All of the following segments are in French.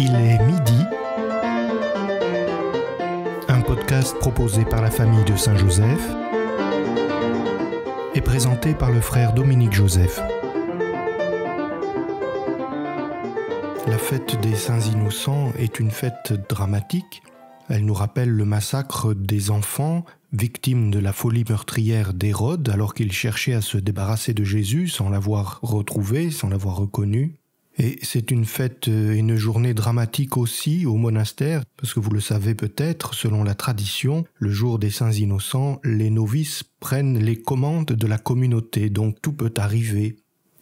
Il est midi. Un podcast proposé par la famille de Saint-Joseph et présenté par le frère Dominique Joseph. La fête des Saints Innocents est une fête dramatique. Elle nous rappelle le massacre des enfants victimes de la folie meurtrière d'Hérode alors qu'il cherchait à se débarrasser de Jésus sans l'avoir retrouvé, sans l'avoir reconnu. Et c'est une fête et euh, une journée dramatique aussi au monastère, parce que vous le savez peut-être, selon la tradition, le jour des saints innocents, les novices prennent les commandes de la communauté, donc tout peut arriver.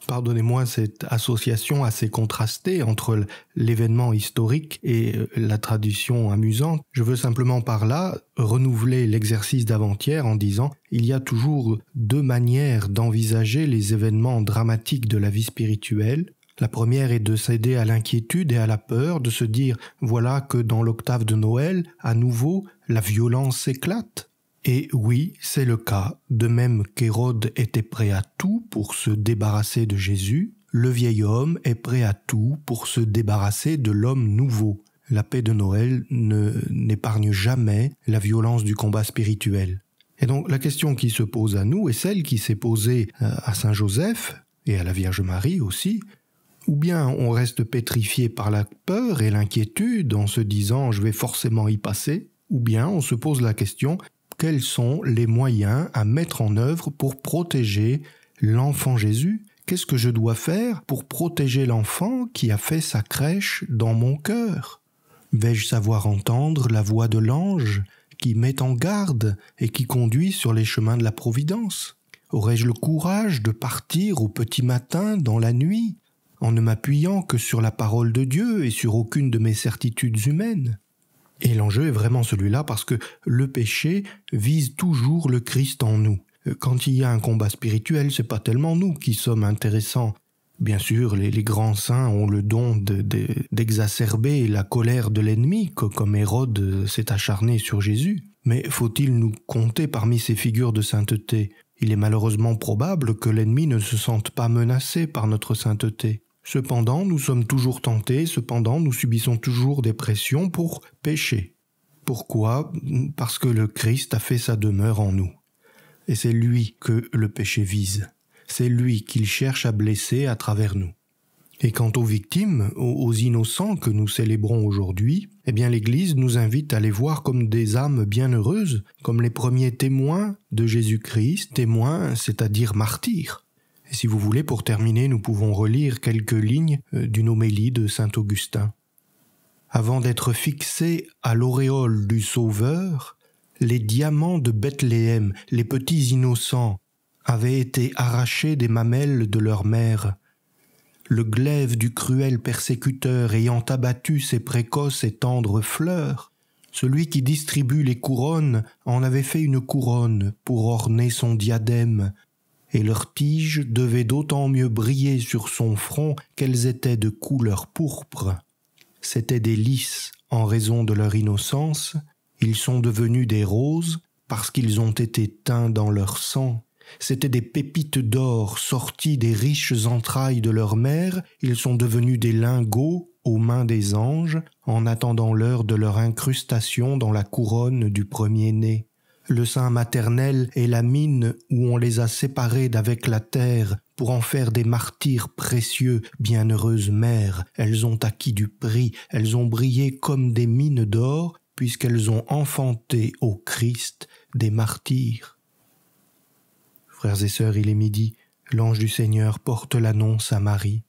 Pardonnez-moi cette association assez contrastée entre l'événement historique et euh, la tradition amusante. Je veux simplement par là renouveler l'exercice d'avant-hier en disant il y a toujours deux manières d'envisager les événements dramatiques de la vie spirituelle. La première est de céder à l'inquiétude et à la peur, de se dire voilà que dans l'octave de Noël, à nouveau, la violence éclate. Et oui, c'est le cas. De même qu'Hérode était prêt à tout pour se débarrasser de Jésus, le vieil homme est prêt à tout pour se débarrasser de l'homme nouveau. La paix de Noël n'épargne jamais la violence du combat spirituel. Et donc la question qui se pose à nous est celle qui s'est posée euh, à Saint Joseph et à la Vierge Marie aussi ou bien on reste pétrifié par la peur et l'inquiétude en se disant je vais forcément y passer, ou bien on se pose la question quels sont les moyens à mettre en œuvre pour protéger l'enfant Jésus Qu'est-ce que je dois faire pour protéger l'enfant qui a fait sa crèche dans mon cœur Vais-je savoir entendre la voix de l'ange qui met en garde et qui conduit sur les chemins de la Providence Aurais-je le courage de partir au petit matin dans la nuit en ne m'appuyant que sur la parole de Dieu et sur aucune de mes certitudes humaines. Et l'enjeu est vraiment celui-là parce que le péché vise toujours le Christ en nous. Euh, quand il y a un combat spirituel, c'est pas tellement nous qui sommes intéressants. Bien sûr, les, grands saints ont le don d'exacerber la colère de l'ennemi, comme Hérode s'est acharné sur Jésus. Mais faut-il nous compter parmi ces figures de sainteté Il est malheureusement probable que l'ennemi ne se sente pas menacé par notre sainteté. Cependant, nous sommes toujours tentés, cependant, nous subissons toujours des pressions pour pécher. Pourquoi Parce que le Christ a fait sa demeure en nous. Et c'est lui que le péché vise. C'est lui qu'il cherche à blesser à travers nous. Et quant aux victimes, aux innocents que nous célébrons aujourd'hui, eh bien l'Église nous invite à les voir comme des âmes bienheureuses, comme les premiers témoins de Jésus-Christ, témoins, c'est-à-dire martyrs si vous voulez, pour terminer, nous pouvons relire quelques lignes euh, d'une homélie de saint Augustin. Avant d'être fixés à l'auréole du Sauveur, les diamants de Bethléem, les petits innocents, avaient été arrachés des mamelles de leur mère. Le glaive du cruel persécuteur ayant abattu ses précoces et tendres fleurs, celui qui distribue les couronnes en avait fait une couronne pour orner son diadème, et leurs tiges devaient d'autant mieux briller sur son front qu'elles étaient de couleur pourpre. C'étaient des lys en raison de leur innocence, ils sont devenus des roses parce qu'ils ont été teints dans leur sang. C'étaient des pépites d'or sorties des riches entrailles de leur mère, ils sont devenus des lingots aux mains des anges en attendant l'heure de leur incrustation dans la couronne du premier-né le sein maternel est la mine où on les a séparés d'avec la terre pour en faire des martyrs précieux, bienheureuses mères. Elles ont acquis du prix, elles ont brillé comme des mines d'or, puisqu'elles ont enfanté au Christ des martyrs. Frères et sœurs, il est midi, l'ange du Seigneur porte l'annonce à Marie.